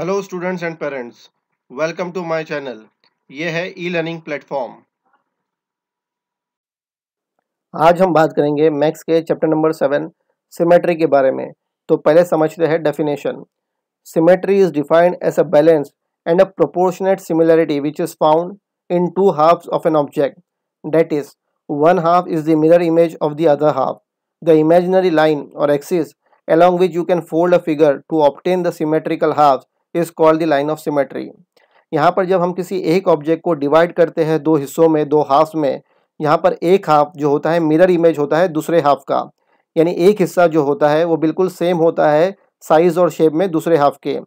Hello students and parents welcome to my channel ये है e learning platform आज हम बात करेंगे मैक्स के चैप्टर नंबर सेवन सिमेट्री के बारे में तो पहले समझते हैं definition symmetry is defined as a balance and a proportionate similarity which is found in two halves of an object that is one half is the mirror image of the other half the imaginary line और axis along which you can fold a figure to obtain the symmetrical halves is called the line of symmetry यहाँ पर जब हम किसी एक object को divide करते हैं दो हिस्सों में दो हाफ में यहाँ पर एक हाफ जो होता है मिरर इमेज होता है दूसरे हाफ का यानी एक हिस्सा जो होता है वो बिल्कुल सेम होता है साइज़ और शेप में दूसरे हाफ के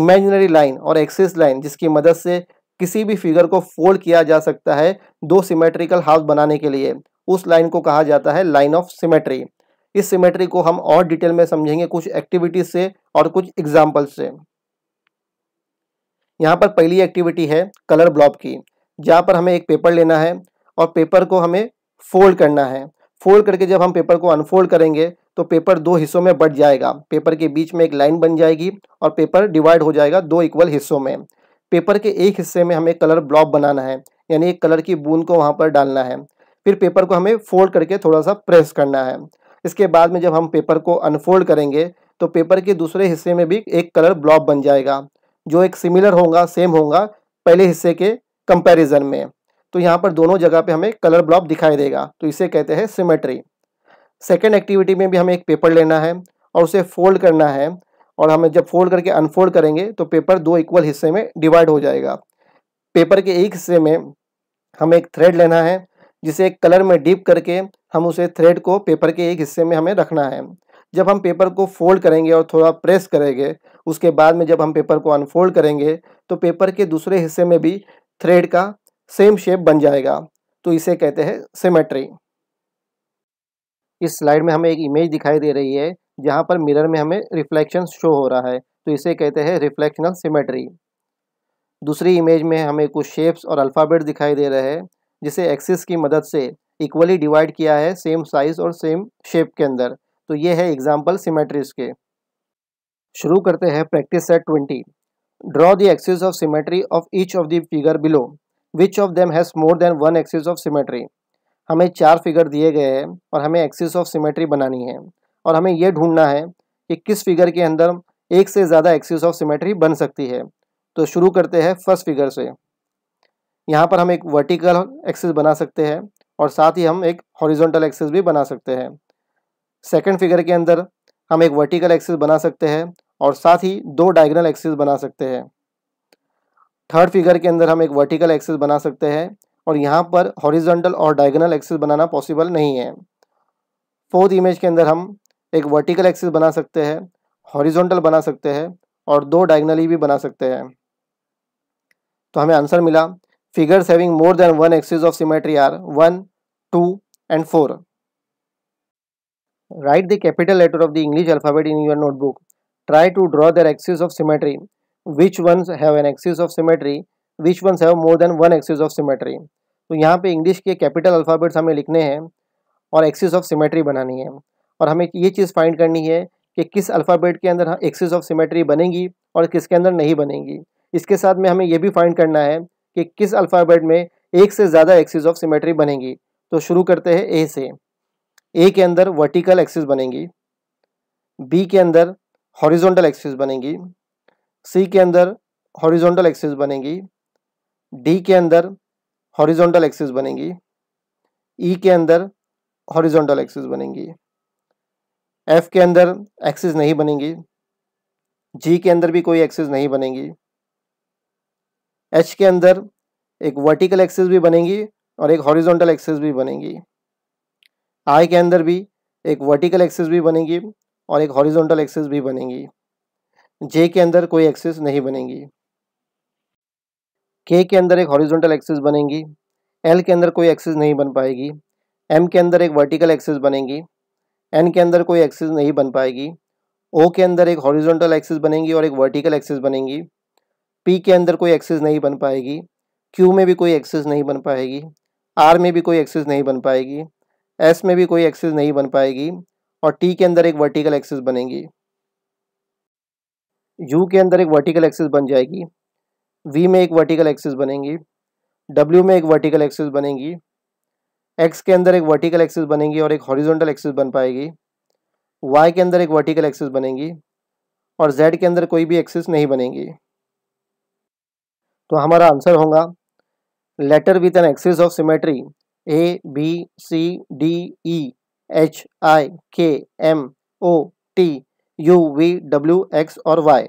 इमेजिनरी लाइन और एक्सिस लाइन जिसकी मदद से किसी भी फिगर को फोल्ड किया जा सकता है दो सिमेट्रिकल हाफ बनाने के लिए उस लाइन को कहा जाता है लाइन ऑफ सिमेट्री इस सिमेट्री को हम और डिटेल में समझेंगे कुछ एक्टिविटीज़ से और कुछ एग्जाम्पल से यहाँ पर पहली एक्टिविटी है कलर ब्लॉक की जहाँ पर हमें एक पेपर लेना है और पेपर को हमें फोल्ड करना है फोल्ड करके जब हम पेपर को अनफोल्ड करेंगे तो पेपर दो हिस्सों में बट जाएगा पेपर के बीच में एक लाइन बन जाएगी और पेपर डिवाइड हो जाएगा दो इक्वल हिस्सों में पेपर के एक हिस्से में हमें कलर ब्लॉक बनाना है यानी एक कलर की बूंद को वहाँ पर डालना है फिर पेपर को हमें फोल्ड करके थोड़ा सा प्रेस करना है इसके बाद में जब हम पेपर को अनफोल्ड करेंगे तो पेपर के दूसरे हिस्से में भी एक कलर ब्लॉक बन जाएगा जो एक सिमिलर होगा सेम होगा पहले हिस्से के कंपैरिजन में तो यहाँ पर दोनों जगह पे हमें कलर ब्लॉक दिखाई देगा तो इसे कहते हैं सिमेट्री सेकेंड एक्टिविटी में भी हमें एक पेपर लेना है और उसे फोल्ड करना है और हमें जब फोल्ड करके अनफोल्ड करेंगे तो पेपर दो इक्वल हिस्से में डिवाइड हो जाएगा पेपर के एक हिस्से में हमें एक थ्रेड लेना है जिसे एक कलर में डीप करके हम उसे थ्रेड को पेपर के एक हिस्से में हमें रखना है जब हम पेपर को फोल्ड करेंगे और थोड़ा प्रेस करेंगे उसके बाद में जब हम पेपर को अनफोल्ड करेंगे तो पेपर के दूसरे हिस्से में भी थ्रेड का सेम शेप बन जाएगा तो इसे कहते हैं सिमेट्री इस स्लाइड में हमें एक इमेज दिखाई दे रही है जहाँ पर मिरर में हमें रिफ्लेक्शन शो हो रहा है तो इसे कहते हैं रिफ्लेक्शनल सिमेट्री दूसरी इमेज में हमें कुछ शेप्स और अल्फ़ाबेट दिखाई दे रहे हैं जिसे एक्सिस की मदद से इक्वली डिवाइड किया है सेम साइज़ और सेम शेप के अंदर तो ये है एग्जाम्पल सिमेट्रीज के शुरू करते हैं practice set twenty draw the axis of symmetry of each of the figure below which of them has more than one axis of symmetry हमें चार फिगर दिए गए हैं और हमें एक्सिस ऑफ सिमेट्री बनानी है और हमें यह ढूंढना है कि किस फिगर के अंदर एक से ज़्यादा एक्सिस ऑफ सिमेट्री बन सकती है तो शुरू करते हैं फर्स्ट फिगर से यहाँ पर हम एक वर्टिकल एक्सिस बना सकते हैं और साथ ही हम एक हॉरिजॉन्टल एक्सिस भी बना सकते हैं सेकंड फिगर के अंदर हम एक वर्टिकल एक्सिस बना सकते हैं और साथ ही दो डायगनल एक्सेस बना सकते हैं थर्ड फिगर के अंदर हम एक वर्टिकल एक्सेस बना सकते हैं और यहाँ पर हॉरिजेंटल और डायगनल एक्सेस बनाना पॉसिबल नहीं है फोर्थ इमेज के अंदर हम एक वर्टिकल एक्सेस बना सकते हैं हॉरिजेंटल बना सकते हैं और दो डायगनली भी बना सकते हैं तो हमें आंसर मिला figures having more than one axis of symmetry are one two and four write the capital letter of the English alphabet in your notebook Try to draw their axis of symmetry. Which ones have an axis of symmetry? Which ones have more than one axis of symmetry? तो यहाँ पे English के capital alphabets हमें लिखने हैं और axis of symmetry बनानी है और हमें ये चीज़ फाइंड करनी है कि किस अल्फ़ाबेट के अंदर एक्सिस ऑफ सिमेट्री बनेगी और किसके अंदर नहीं बनेगी इसके साथ में हमें ये भी फाइंड करना है कि किस अल्फ़ाबेट में एक से ज़्यादा एक्सिस ऑफ सिमेट्री बनेंगी तो शुरू करते हैं ए से ए के अंदर वर्टिकल एक्सिस बनेगी बी के अंदर हॉरिजॉन्टल एक्सिस बनेगी सी के अंदर हॉरिजॉन्टल एक्सिस बनेगी डी के अंदर हॉरिजॉन्टल एक्सिस बनेगी ई e के अंदर हॉरिजॉन्टल एक्सिस बनेगी एफ के अंदर एक्सिस नहीं बनेगी जी के अंदर भी कोई एक्सिस नहीं बनेगी एच के अंदर एक वर्टिकल एक्सिस भी बनेगी और एक हॉरिजॉन्टल एक्सिस भी बनेगी आई के अंदर भी एक वर्टिकल एक्सिस भी बनेगी और एक हॉरिजॉन्टल एक्सेस भी बनेगी जे के अंदर कोई एक्सेस नहीं बनेगी के के अंदर एक हॉरिजॉन्टल एक्सेस बनेगी एल के अंदर कोई एक्सेस नहीं बन पाएगी एम के अंदर एक वर्टिकल एक्सेस बनेगी एन के अंदर कोई एक्सेस नहीं बन पाएगी ओ के अंदर एक हॉरिजॉन्टल एक्सेस बनेगी और एक वर्टिकल एक्सेस बनेगी पी के अंदर कोई एक्सेस नहीं बन पाएगी क्यू में भी कोई एक्सेस नहीं बन पाएगी आर में भी कोई एक्सेस नहीं बन पाएगी एस में भी कोई एक्सेस नहीं बन पाएगी और टी के अंदर एक वर्टिकल एक्सिस बनेगी यू के अंदर एक वर्टिकल एक्सिस बन जाएगी वी में एक वर्टिकल एक्सिस बनेगी डब्ल्यू में एक वर्टिकल एक्सिस बनेगी एक्स के अंदर एक वर्टिकल एक्सिस बनेगी और एक हॉरिजॉन्टल एक्सिस बन पाएगी वाई के अंदर एक वर्टिकल एक्सिस बनेगी और जेड के अंदर कोई भी एक्सिस नहीं बनेगी तो हमारा आंसर होगा letter with an axis of symmetry A B C D E H I K M O T U V W X और वाई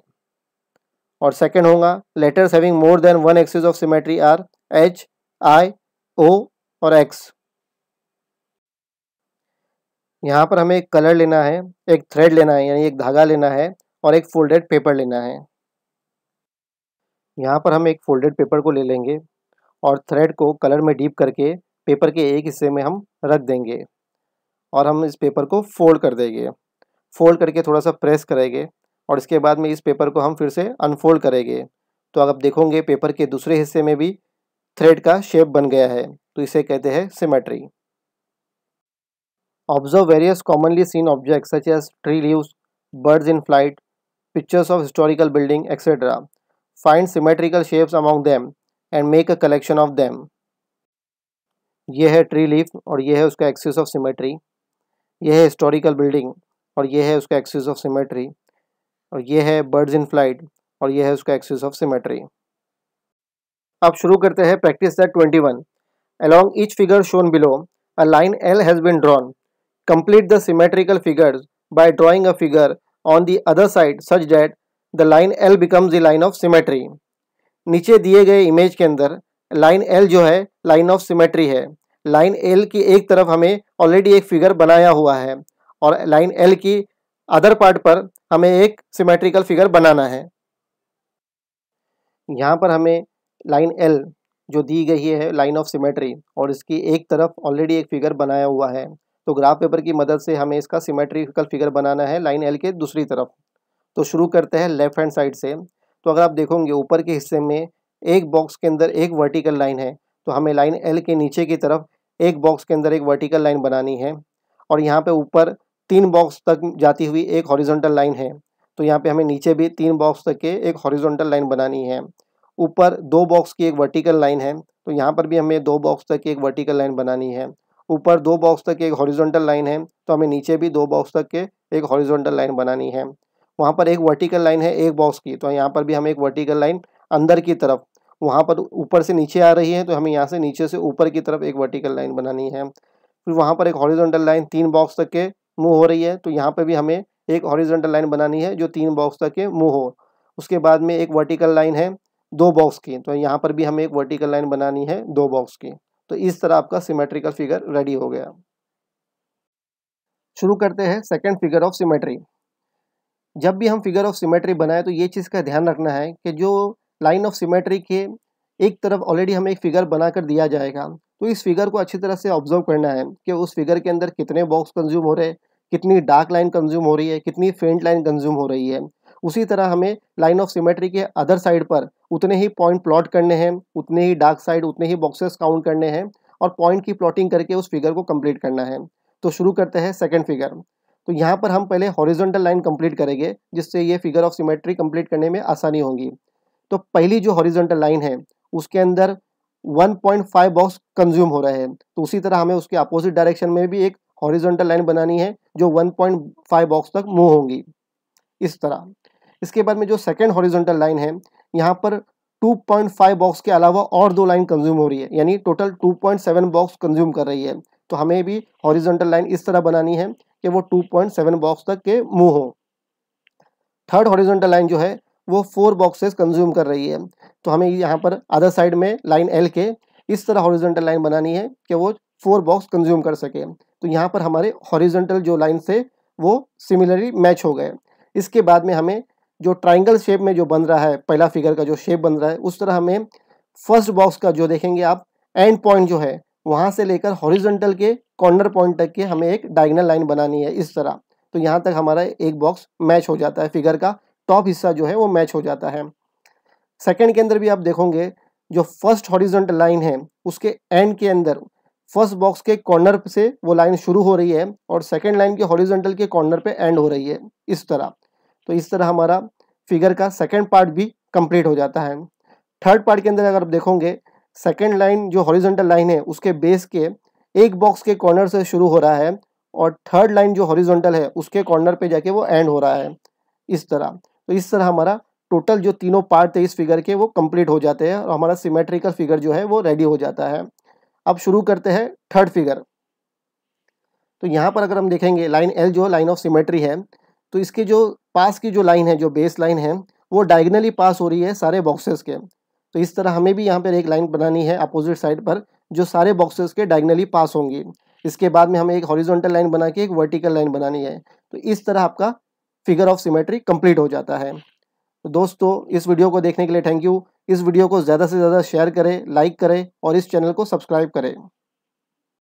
और सेकेंड होगा letters having more than one axis of symmetry are H I O और X यहाँ पर हमें एक colour लेना है एक थ्रेड लेना है यानी एक धागा लेना है और एक फोल्डेड पेपर लेना है यहाँ पर हम एक फोल्डेड पेपर को ले लेंगे और थ्रेड को कलर में डीप करके पेपर के एक हिस्से में हम रख देंगे और हम इस पेपर को फोल्ड कर देंगे फोल्ड करके थोड़ा सा प्रेस करेंगे और इसके बाद में इस पेपर को हम फिर से अनफोल्ड करेंगे तो आप देखोगे पेपर के दूसरे हिस्से में भी थ्रेड का शेप बन गया है तो इसे कहते हैं symmetry observe various commonly seen object such as tree leaves birds in flight pictures of historical building etcetera find symmetrical shapes among them and make a collection of them यह है ट्री लीफ और यह है उसका access of symmetry यह है historical building और यह है उसका एक्सिस ऑफ सिमेट्री और यह है बर्ड्स इन फ्लाइट और यह है उसका एक्सिस ऑफ सिमेट्री अब शुरू करते हैं practice that twenty one along each figure shown below a line L has been drawn complete the symmetrical figures by drawing a figure on the other side such that the line L becomes the line of symmetry नीचे दिए गए image के अंदर line L जो है line of symmetry है line L की एक तरफ हमें ऑलरेडी एक फिगर बनाया हुआ है और लाइन एल की अदर पार्ट पर हमें एक सिमेट्रिकल फिगर बनाना है यहाँ पर हमें लाइन एल जो दी गई है लाइन ऑफ सिमेट्री और इसकी एक तरफ ऑलरेडी एक फिगर बनाया हुआ है तो ग्राफ पेपर की मदद से हमें इसका सिमेट्रिकल फिगर बनाना है लाइन एल के दूसरी तरफ तो शुरू करते हैं लेफ्ट हैंड साइड से तो अगर आप देखोगे ऊपर के हिस्से में एक बॉक्स के अंदर एक वर्टिकल लाइन है तो हमें लाइन एल के नीचे की तरफ एक बॉक्स के अंदर एक वर्टिकल लाइन बनानी है और यहाँ पे ऊपर तीन बॉक्स तक जाती हुई एक हॉरिजॉन्टल लाइन है तो यहाँ पे हमें नीचे भी तीन बॉक्स तक के एक हॉरिजॉन्टल लाइन बनानी है ऊपर दो बॉक्स की एक वर्टिकल लाइन है तो यहाँ पर भी हमें दो बॉक्स तक की एक वर्टिकल लाइन बनानी है ऊपर दो बॉक्स तक एक हॉरिजॉन्टल लाइन है तो हमें नीचे भी दो बॉक्स तक के एक हॉरिजॉन्टल लाइन बनानी है वहाँ पर एक वर्टिकल लाइन है एक बॉक्स की तो यहाँ पर भी हमें एक वर्टिकल लाइन अंदर की तरफ वहाँ पर ऊपर से नीचे आ रही है तो हमें यहाँ से नीचे से ऊपर की तरफ एक वर्टिकल लाइन बनानी है फिर वहाँ पर एक हॉरिजॉन्टल लाइन तीन बॉक्स तक के मूव हो रही है तो, तो यहाँ पर भी हमें एक हॉरिजॉन्टल लाइन बनानी है जो तीन बॉक्स तक के मूव हो उसके बाद में एक वर्टिकल लाइन है दो बॉक्स की तो यहाँ पर भी हमें एक वर्टिकल लाइन बनानी है दो बॉक्स की तो इस तरह आपका सिमेट्रिकल फिगर रेडी हो गया शुरू करते हैं सेकेंड फिगर ऑफ सिमेट्री जब भी हम फिगर ऑफ सिमेट्री बनाए तो ये चीज़ का ध्यान रखना है कि जो लाइन ऑफ सिमेट्री के एक तरफ ऑलरेडी हमें एक फिगर बनाकर दिया जाएगा तो इस फिगर को अच्छी तरह से ऑब्जर्व करना है कि उस फिगर के अंदर कितने बॉक्स कंज्यूम हो रहे हैं कितनी डार्क लाइन कंज्यूम हो रही है कितनी फेंट लाइन कंज्यूम हो रही है उसी तरह हमें लाइन ऑफ सिमेट्री के अदर साइड पर उतने ही पॉइंट प्लॉट करने हैं उतने ही डार्क साइड उतने ही बॉक्सेस काउंट करने हैं और पॉइंट की प्लॉटिंग करके उस फिगर को कंप्लीट करना है तो शुरू करते हैं सेकेंड फिगर तो यहाँ पर हम पहले हॉरिजॉन्टल लाइन कंप्लीट करेंगे जिससे ये फिगर ऑफ सिमेट्री कंप्लीट करने में आसानी होगी तो पहली जो हॉरिजेंटल लाइन है उसके अंदर 1.5 बॉक्स कंज्यूम हो रहा है तो उसी तरह हमें उसके अपोजिट डायरेक्शन में भी एक हॉरिजेंटल लाइन बनानी है जो 1.5 बॉक्स तक मूव होंगी इस तरह इसके बाद में जो सेकेंड हॉरिजेंटल लाइन है यहाँ पर 2.5 बॉक्स के अलावा और दो लाइन कंज्यूम हो रही है यानी टोटल 2.7 बॉक्स कंज्यूम कर रही है तो हमें भी हॉरिजेंटल लाइन इस तरह बनानी है कि वो 2.7 बॉक्स तक के मूव हो थर्ड हॉरिजेंटल लाइन जो है वो फोर बॉक्सेस कंज्यूम कर रही है तो हमें यहाँ पर अदर साइड में लाइन एल के इस तरह हॉरिजेंटल लाइन बनानी है कि वो फोर बॉक्स कंज्यूम कर सके तो यहाँ पर हमारे हॉरिजेंटल जो लाइन से वो सिमिलरली मैच हो गए इसके बाद में हमें जो ट्राइंगल शेप में जो बन रहा है पहला फिगर का जो शेप बन रहा है उस तरह हमें फर्स्ट बॉक्स का जो देखेंगे आप एंड पॉइंट जो है वहाँ से लेकर हॉरिजेंटल के कॉर्नर पॉइंट तक के हमें एक डायगनल लाइन बनानी है इस तरह तो यहाँ तक हमारा एक बॉक्स मैच हो जाता है फिगर का टॉप हिस्सा जो है वो मैच हो जाता है सेकंड के अंदर भी आप देखोगे जो फर्स्ट हॉरिजेंटल लाइन है उसके एंड के अंदर फर्स्ट बॉक्स के कॉर्नर से वो लाइन शुरू हो रही है और सेकंड लाइन के हॉरिजेंटल के कॉर्नर पे एंड हो रही है इस तरह तो इस तरह हमारा फिगर का सेकंड पार्ट भी कंप्लीट हो जाता है थर्ड पार्ट के अंदर अगर आप देखोगे सेकेंड लाइन जो हॉरिजेंटल लाइन है उसके बेस के एक बॉक्स के कॉर्नर से शुरू हो रहा है और थर्ड लाइन जो हॉरिजेंटल है उसके कॉर्नर पर जाके वो एंड हो रहा है इस तरह तो इस तरह हमारा टोटल जो तीनों पार्ट थे इस फिगर के वो कंप्लीट हो जाते हैं और हमारा सिमेट्रिकल फिगर जो है वो रेडी हो जाता है अब शुरू करते हैं थर्ड फिगर तो यहाँ पर अगर हम देखेंगे लाइन एल जो लाइन ऑफ सिमेट्री है तो इसके जो पास की जो लाइन है जो बेस लाइन है वो डायगनली पास हो रही है सारे बॉक्सेस के तो इस तरह हमें भी यहाँ पर एक लाइन बनानी है अपोजिट साइड पर जो सारे बॉक्सेस के डायगनली पास होंगी इसके बाद में हमें एक हॉरिजॉन्टल लाइन बना के एक वर्टिकल लाइन बनानी है तो इस तरह आपका फिगर ऑफ सिमेट्री कंप्लीट हो जाता है तो दोस्तों इस वीडियो को देखने के लिए थैंक यू इस वीडियो को ज़्यादा से ज़्यादा शेयर करें लाइक करें और इस चैनल को सब्सक्राइब करें